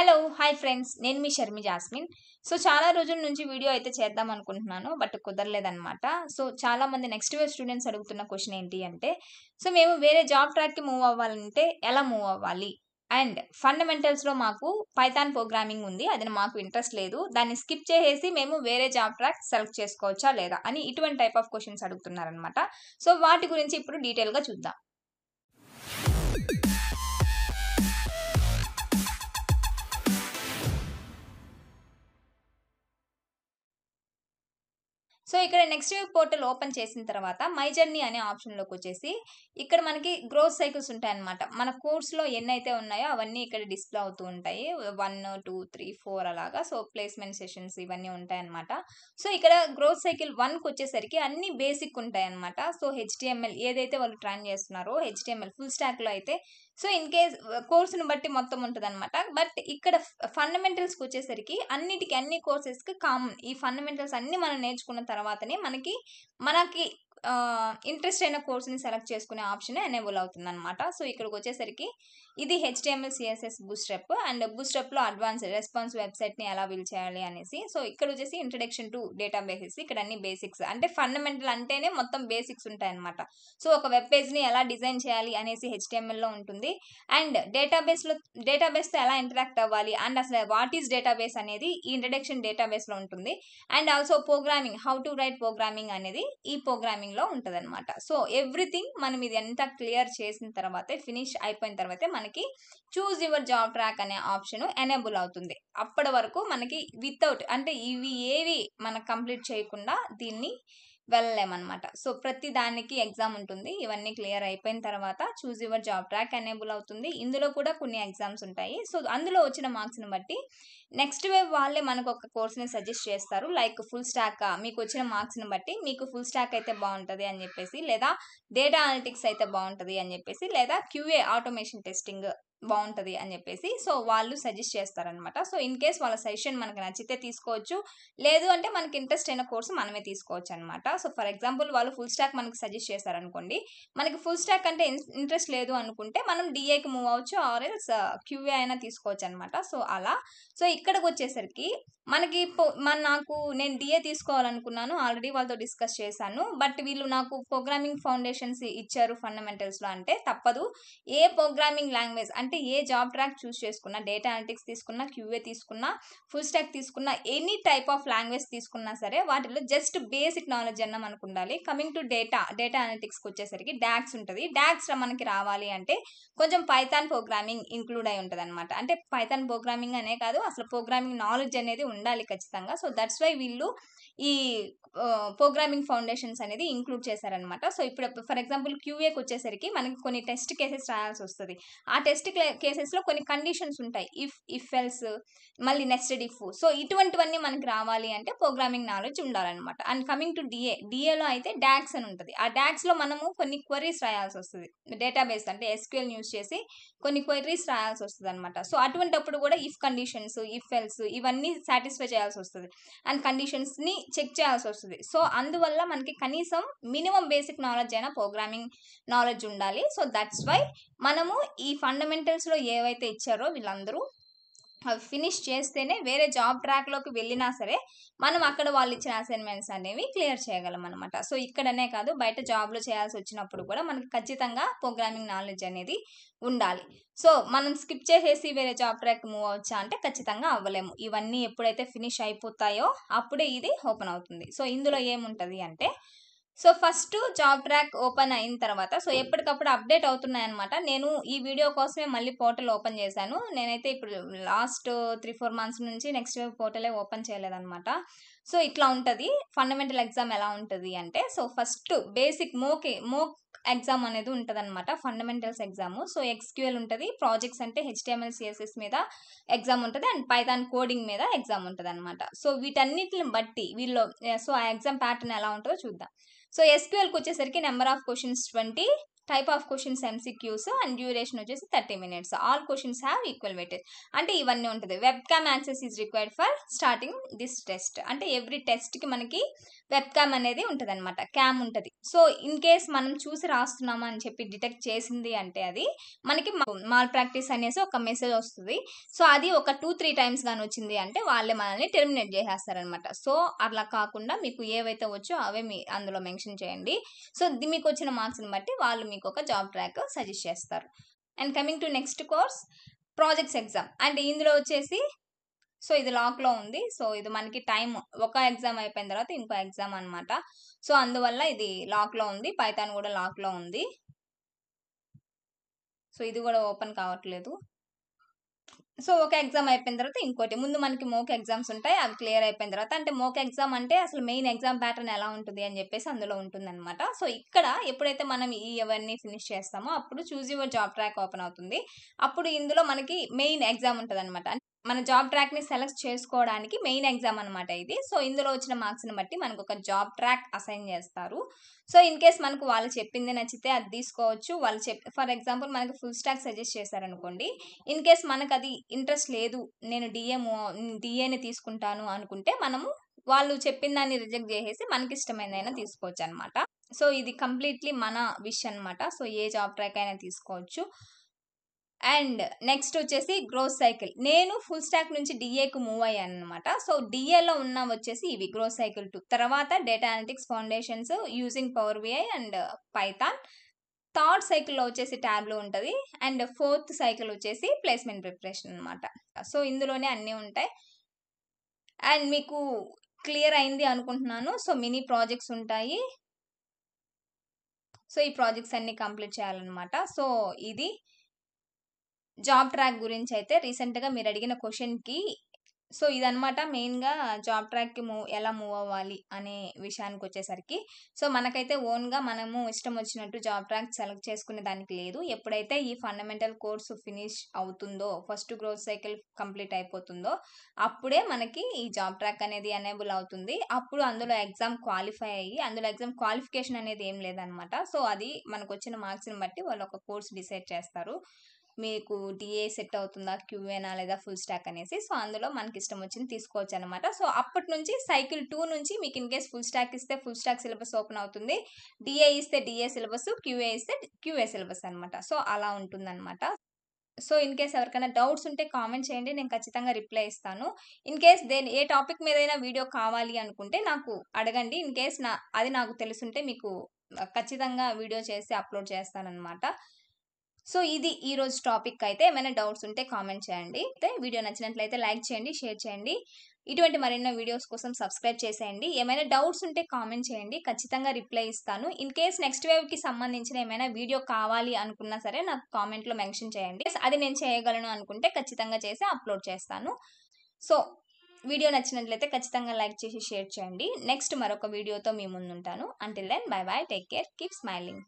hello hi friends నేను మీ షర్మి jasmine so చాలా రోజుల నుంచి వీడియో అయితే చేద్దాం అనుకుంటున్నాను బట్ కుదరలేదనమాట సో చాలా మంది నెక్స్ట్ ఇయర్ స్టూడెంట్స్ అడుగుతున్న క్వశ్చన్ ఏంటి అంటే సో మేము వేరే జాబ్ ట్రాక్కి మూవ్ అవ్వాలంటే ఎలా మూవ్ అవ్వాలి అండ్ ఫండమెంటల్స్లో మాకు పైథాన్ ప్రోగ్రామింగ్ ఉంది అది మాకు ఇంట్రెస్ట్ లేదు దాన్ని స్కిప్ చేసేసి మేము వేరే జాబ్ ట్రాక్ సెలెక్ట్ చేసుకోవచ్చా లేదా అని ఇటువంటి టైప్ ఆఫ్ క్వశ్చన్స్ అడుగుతున్నారనమాట సో వాటి గురించి ఇప్పుడు డీటెయిల్గా చూద్దాం సో ఇక్కడ నెక్స్ట్ వీక్ పోర్టల్ ఓపెన్ చేసిన తర్వాత మై జర్నీ అనే ఆప్షన్లోకి వచ్చేసి ఇక్కడ మనకి గ్రోత్ సైకిల్స్ ఉంటాయన్నమాట మన కోర్స్లో ఎన్నైతే ఉన్నాయో అవన్నీ ఇక్కడ డిస్ప్లే అవుతూ ఉంటాయి వన్ టూ త్రీ ఫోర్ అలాగా సో ప్లేస్మెంట్ సెషన్స్ ఇవన్నీ ఉంటాయన్నమాట సో ఇక్కడ గ్రోత్ సైకిల్ వన్కి వచ్చేసరికి అన్ని బేసిక్ ఉంటాయన్నమాట సో హెచ్డిఎంఎల్ ఏదైతే వాళ్ళు ట్రైన్ చేస్తున్నారో హెచ్డిఎంఎల్ ఫుల్ స్టాక్లో అయితే సో ఇన్ కేస్ కోర్సును బట్టి మొత్తం ఉంటుంది అనమాట బట్ ఇక్కడ ఫండమెంటల్స్కి వచ్చేసరికి అన్నిటికీ అన్ని కోర్సెస్కి కామన్ ఈ ఫండమెంటల్స్ అన్నీ మనం నేర్చుకున్న తర్వాతనే మనకి మనకి ఇంట్రెస్ట్ uh, అయిన కోర్సుని సెలెక్ట్ చేసుకునే ఆప్షన్ ఎనేబుల్ అవుతుంది అనమాట సో ఇక్కడికి వచ్చేసరికి ఇది హెచ్డిఎంఎల్ సిఎస్ఎస్ బూస్టెప్ అండ్ బూస్టెప్లో అడ్వాన్స్ రెస్పాన్స్ వెబ్సైట్ని ఎలా బిల్డ్ చేయాలి అనేసి సో ఇక్కడ వచ్చేసి ఇంట్రడక్షన్ టు డేటా బేసెస్ ఇక్కడ అన్ని బేసిక్స్ అంటే ఫండమెంటల్ అంటేనే మొత్తం బేసిక్స్ ఉంటాయన్నమాట సో ఒక వెబ్ పేజ్ని ఎలా డిజైన్ చేయాలి అనేసి హెచ్డిఎంఎల్లో ఉంటుంది అండ్ డేటాబేస్లో డేటాబేస్తో ఎలా ఇంటరాక్ట్ అవ్వాలి అండ్ అసలు వాట్ ఈస్ డేటాబేస్ అనేది ఈ ఇంట్రడక్షన్ డేటాబేస్లో ఉంటుంది and also programming how to write programming అనేది ఈ ప్రోగ్రామింగ్లో ఉంటుంది అనమాట సో ఎవ్రీథింగ్ మనం ఇది ఎంత క్లియర్ చేసిన తర్వాతే ఫినిష్ అయిపోయిన తర్వాతే మనకి మనకి చూజ్ యువర్ జాబ్ ట్రాక్ అనే ఆప్షన్ ఎనేబుల్ అవుతుంది అప్పటి వరకు మనకి వితౌట్ అంటే ఇవి ఏవి మనకు కంప్లీట్ చేయకుండా దీన్ని వెళ్ళలేమన్నమాట సో ప్రతి దానికి ఎగ్జామ్ ఉంటుంది ఇవన్నీ క్లియర్ అయిపోయిన తర్వాత choose your job track enable అవుతుంది ఇందులో కూడా కొన్ని ఎగ్జామ్స్ ఉంటాయి సో అందులో వచ్చిన మార్క్స్ని బట్టి నెక్స్ట్ వేవ్ వాళ్ళే మనకు ఒక కోర్స్ని సజెస్ట్ చేస్తారు లైక్ ఫుల్ స్టాక్ మీకు వచ్చిన మార్క్స్ని బట్టి మీకు ఫుల్ స్టాక్ అయితే బాగుంటుంది అని చెప్పేసి లేదా డేటా అనలిటిక్స్ అయితే బాగుంటుంది అని చెప్పేసి లేదా క్యూఏ ఆటోమేషన్ టెస్టింగ్ బాగుంటుంది అని చెప్పేసి సో వాళ్ళు సజెస్ట్ చేస్తారనమాట సో ఇన్ కేస్ వాళ్ళ సజెషన్ మనకి నచ్చితే తీసుకోవచ్చు లేదు అంటే మనకి ఇంట్రెస్ట్ అయిన కోర్సు మనమే తీసుకోవచ్చు అనమాట సో ఫర్ ఎగ్జాంపుల్ వాళ్ళు ఫుల్ స్టాక్ మనకి సజెస్ట్ చేస్తారనుకోండి మనకి ఫుల్ స్టాక్ అంటే ఇంట్రెస్ట్ లేదు అనుకుంటే మనం డిఏకి మూవ్ అవ్వచ్చు ఆర్ ఎల్స్ క్యూఏ అయినా తీసుకోవచ్చు అనమాట సో అలా సో ఇక్కడికి వచ్చేసరికి మనకి మన నాకు నేను డిఏ తీసుకోవాలనుకున్నాను ఆల్రెడీ వాళ్ళతో డిస్కస్ చేశాను బట్ వీళ్ళు నాకు ప్రోగ్రామింగ్ ఫౌండేషన్స్ ఇచ్చారు ఫండమెంటల్స్లో అంటే తప్పదు ఏ ప్రోగ్రామింగ్ లాంగ్వేజ్ అంటే అంటే ఏ జాబ్ ట్రాక్ చూస్ చేసుకున్నా డేటా అనటిక్స్ తీసుకున్నా క్యూఏ తీసుకున్నా ఫుల్ స్టాక్ తీసుకున్నా ఎనీ టైప్ ఆఫ్ లాంగ్వేజ్ తీసుకున్నా సరే వాటిలో జస్ట్ బేసిక్ నాలెడ్జ్ అన్న మనకు ఉండాలి కమింగ్ టు డేటా డేటా అనలిటిక్స్కి వచ్చేసరికి డాక్స్ ఉంటుంది డాక్స్ మనకి రావాలి అంటే కొంచెం పైథాన్ ప్రోగ్రామింగ్ ఇంక్లూడ్ అయి ఉంటుంది అనమాట అంటే పైథాన్ ప్రోగ్రామింగ్ అనే కాదు అసలు ప్రోగ్రామింగ్ నాలెడ్జ్ అనేది ఉండాలి ఖచ్చితంగా సో దట్స్ వై వీళ్ళు ఈ ప్రోగ్రామింగ్ ఫౌండేషన్స్ అనేది ఇంక్లూడ్ చేశారనమాట సో ఇప్పుడు ఫర్ ఎగ్జాంపుల్ క్యూఏకి వచ్చేసరికి మనకి కొన్ని టెస్ట్ కేసెస్ రాయాల్సి వస్తుంది ఆ టెస్ట్ కేసెస్లో కొన్ని కండిషన్స్ ఉంటాయి ఇఫ్ ఇఫ్ ఎల్స్ మళ్ళీ నెక్స్ట్ డిఫ్ సో ఇటువంటివన్నీ మనకి రావాలి అంటే ప్రోగ్రామింగ్ నాలెడ్జ్ ఉండాలన్నమాట అండ్ కమింగ్ టు డిఏ డిఏలో అయితే డాక్స్ అని ఉంటుంది ఆ డాక్స్లో మనము కొన్ని క్వరీస్ రాయాల్సి వస్తుంది డేటాబేస్ అంటే ఎస్క్యూఎల్ యూస్ చేసి కొన్ని క్వరీస్ రాయాల్సి వస్తుంది అనమాట సో అటువంటప్పుడు కూడా ఇఫ్ కండిషన్స్ ఇఫ్ ఎల్స్ ఇవన్నీ సాటిస్ఫై చేయాల్సి వస్తుంది అండ్ కండిషన్స్ని చెక్ చేయాల్సి వస్తుంది సో అందువల్ల మనకి కనీసం మినిమం బేసిక్ నాలెడ్జ్ అయినా ప్రోగ్రామింగ్ నాలెడ్జ్ ఉండాలి సో దట్స్ వై మనము ఈ ఫండమెంటల్స్లో ఏవైతే ఇచ్చారో వీళ్ళందరూ ఫినిష్ చేస్తేనే వేరే జాబ్ ట్రాక్లోకి వెళ్ళినా సరే మనం అక్కడ వాళ్ళు ఇచ్చిన అసైన్మెంట్స్ అనేవి క్లియర్ చేయగలం అనమాట సో ఇక్కడనే కాదు బయట జాబ్లో చేయాల్సి వచ్చినప్పుడు కూడా మనకి ఖచ్చితంగా ప్రోగ్రామింగ్ నాలెడ్జ్ అనేది ఉండాలి సో మనం స్కిప్ చేసేసి వేరే జాబ్ ట్రాక్ మూవ్ అవచ్చా అంటే ఖచ్చితంగా అవ్వలేము ఇవన్నీ ఎప్పుడైతే ఫినిష్ అయిపోతాయో అప్పుడే ఇది ఓపెన్ అవుతుంది సో ఇందులో ఏముంటుంది అంటే so first job track open అయిన తర్వాత సో ఎప్పటికప్పుడు అప్డేట్ అవుతున్నాయన్నమాట నేను ఈ వీడియో కోసమే మళ్ళీ పోర్టల్ ఓపెన్ చేశాను నేనైతే ఇప్పుడు లాస్ట్ త్రీ ఫోర్ మంత్స్ నుంచి నెక్స్ట్ పోర్టలే ఓపెన్ చేయలేదన్నమాట సో ఇట్లా ఉంటుంది ఫండమెంటల్ ఎగ్జామ్ ఎలా ఉంటుంది అంటే so first basic mock mock exam అనేది ఉంటుంది అనమాట ఫండమెంటల్స్ ఎగ్జామ్ సో ఎక్స్క్యూఎల్ ఉంటుంది ప్రాజెక్ట్స్ అంటే హెచ్టిఎంఎల్ సిఎస్ఎస్ మీద ఎగ్జామ్ ఉంటుంది అండ్ పైథాన్ కోడింగ్ మీద ఎగ్జామ్ ఉంటుంది అనమాట సో వీటన్నిటిని బట్టి వీళ్ళు సో ఆ ఎగ్జామ్ ప్యాటర్న్ ఎలా ఉంటుందో చూద్దాం సో ఎస్క్యూఎల్కి వచ్చేసరికి number of questions twenty type of questions MCQs and duration వచ్చేసి thirty minutes all questions have equal weightage అంటే ఇవన్నీ ఉంటుంది webcam access is required for starting this test అంటే ఎవ్రీ టెస్ట్కి మనకి వెబ్ క్యామ్ అనేది ఉంటుంది అనమాట క్యామ్ ఉంటుంది సో ఇన్ కేస్ మనం చూసి రాస్తున్నామా అని చెప్పి డిటెక్ట్ చేసింది అంటే అది మనకి మాల్ ప్రాక్టీస్ అనేసి ఒక మెసేజ్ వస్తుంది సో అది ఒక టూ త్రీ టైమ్స్ కానీ వచ్చింది అంటే వాళ్ళే మనల్ని టెర్మినేట్ చేసేస్తారనమాట సో అలా కాకుండా మీకు ఏవైతే వచ్చో అవే మీ అందులో మెన్షన్ చేయండి సో మీకు వచ్చిన మార్క్స్ని బట్టి వాళ్ళు మీకు మీకు ఒక జాబ్ ట్రాక్ సజెస్ట్ చేస్తారు and coming to next course projects exam and ఇందులో వచ్చేసి సో ఇది లాక్లో ఉంది సో ఇది మనకి టైం ఒక ఎగ్జామ్ అయిపోయిన తర్వాత ఇంకో ఎగ్జామ్ అనమాట సో అందువల్ల ఇది లాక్లో ఉంది పైథాన్ కూడా లాక్లో ఉంది సో ఇది కూడా ఓపెన్ కావట్లేదు సో ఒక ఎగ్జామ్ అయిపోయిన తర్వాత ఇంకోటి ముందు మనకి మోక్ ఎగ్జామ్స్ ఉంటాయి అవి క్లియర్ అయిపోయిన తర్వాత అంటే మోక్ ఎగ్జామ్ అంటే అసలు మెయిన్ ఎగ్జామ్ ప్యాటర్న్ ఎలా ఉంటుంది అని చెప్పేసి అందులో అనమాట సో ఇక్కడ ఎప్పుడైతే మనం ఈ ఇవన్నీ ఫినిష్ చేస్తామో అప్పుడు choose your job track open అవుతుంది అప్పుడు ఇందులో మనకి మెయిన్ ఎగ్జామ్ ఉంటుంది అనమాట మన జాబ్ ట్రాక్ని సెలెక్ట్ చేసుకోవడానికి మెయిన్ ఎగ్జామ్ అనమాట ఇది సో ఇందులో వచ్చిన మార్క్స్ని బట్టి మనకు ఒక జాబ్ ట్రాక్ అసైన్ చేస్తారు సో ఇన్ కేస్ మనకు వాళ్ళు చెప్పింది నచ్చితే అది తీసుకోవచ్చు వాళ్ళు చెప్ ఫర్ ఎగ్జాంపుల్ మనకు ఫుల్ స్టాక్ సజెస్ట్ చేశారనుకోండి ఇన్ కేస్ మనకు అది ఇంట్రెస్ట్ లేదు నేను డిఏ డిఏని తీసుకుంటాను అనుకుంటే మనము వాళ్ళు చెప్పిన దాన్ని రిజెక్ట్ చేసేసి మనకి ఇష్టమైనదైనా తీసుకోవచ్చు అనమాట సో ఇది కంప్లీట్లీ మన విష్ అనమాట సో ఏ జాబ్ ట్రాక్ అయినా తీసుకోవచ్చు అండ్ నెక్స్ట్ వచ్చేసి గ్రోత్ సైకిల్ నేను ఫుల్ స్టాక్ నుంచి డిఏకు మూవ్ అయ్యాను అనమాట సో డిఏలో ఉన్న వచ్చేసి ఇవి గ్రోత్ సైకిల్ టూ తర్వాత data analytics foundations using Power BI and Python third సైకిల్లో వచ్చేసి ట్యాబ్లో ఉంటుంది అండ్ ఫోర్త్ సైకిల్ వచ్చేసి ప్లేస్మెంట్ ప్రిపరేషన్ అనమాట సో ఇందులోనే అన్నీ ఉంటాయి అండ్ మీకు క్లియర్ అయింది అనుకుంటున్నాను సో మినీ ప్రాజెక్ట్స్ ఉంటాయి సో ఈ ప్రాజెక్ట్స్ అన్నీ కంప్లీట్ చేయాలన్నమాట సో ఇది జాబ్ ట్రాక్ గురించి అయితే రీసెంట్గా మీరు అడిగిన క్వశ్చన్కి సో ఇదనమాట మెయిన్గా జాబ్ ట్రాక్కి మూవ్ ఎలా మూవ్ అవ్వాలి అనే విషయానికి వచ్చేసరికి సో మనకైతే ఓన్గా మనము ఇష్టం వచ్చినట్టు జాబ్ ట్రాక్ సెలెక్ట్ చేసుకునే దానికి లేదు ఎప్పుడైతే ఈ ఫండమెంటల్ కోర్సు ఫినిష్ అవుతుందో ఫస్ట్ గ్రోత్ సైకిల్ కంప్లీట్ అయిపోతుందో అప్పుడే మనకి ఈ జాబ్ ట్రాక్ అనేది అనేబుల్ అవుతుంది అప్పుడు అందులో ఎగ్జామ్ క్వాలిఫై అయ్యి అందులో ఎగ్జామ్ క్వాలిఫికేషన్ అనేది ఏం లేదనమాట సో అది మనకు వచ్చిన మార్క్స్ని బట్టి వాళ్ళు ఒక కోర్స్ డిసైడ్ చేస్తారు మీకు డిఏ సెట్ అవుతుందా క్యూఏనా లేదా ఫుల్ స్టాక్ అనేసి సో అందులో మనకి ఇష్టం వచ్చింది తీసుకోవచ్చు అనమాట సో అప్పటి నుంచి సైకిల్ టూ నుంచి మీకు ఇన్ కేస్ ఫుల్ స్టాక్ ఇస్తే ఫుల్ స్టాక్ సిలబస్ ఓపెన్ అవుతుంది డిఏ ఇస్తే డిఏ సిలబస్ క్యూఏ ఇస్తే క్యూఏ సిలబస్ అనమాట సో అలా ఉంటుంది అనమాట సో ఇన్ కేస్ ఎవరికైనా డౌట్స్ ఉంటే కామెంట్ చేయండి నేను ఖచ్చితంగా రిప్లై ఇస్తాను ఇన్ కేస్ దేని ఏ టాపిక్ మీదైనా వీడియో కావాలి అనుకుంటే నాకు అడగండి ఇన్ కేస్ నా అది నాకు తెలుసుంటే మీకు ఖచ్చితంగా వీడియో చేసి అప్లోడ్ చేస్తానన్నమాట సో ఇది ఈ రోజు టాపిక్ అయితే ఏమైనా డౌట్స్ ఉంటే కామెంట్ చేయండి అయితే వీడియో నచ్చినట్లయితే లైక్ చేయండి షేర్ చేయండి ఇటువంటి మరెన్నో వీడియోస్ కోసం సబ్స్క్రైబ్ చేసేయండి ఏమైనా డౌట్స్ ఉంటే కామెంట్ చేయండి ఖచ్చితంగా రిప్లై ఇస్తాను ఇన్ కేస్ నెక్స్ట్ వేవ్కి సంబంధించిన ఏమైనా వీడియో కావాలి అనుకున్నా సరే నాకు కామెంట్లో మెన్షన్ చేయండి అది నేను చేయగలను అనుకుంటే ఖచ్చితంగా చేసి అప్లోడ్ చేస్తాను సో వీడియో నచ్చినట్లయితే ఖచ్చితంగా లైక్ చేసి షేర్ చేయండి నెక్స్ట్ మరొక వీడియోతో మీ ముందుంటాను until then bye bye take care keep smiling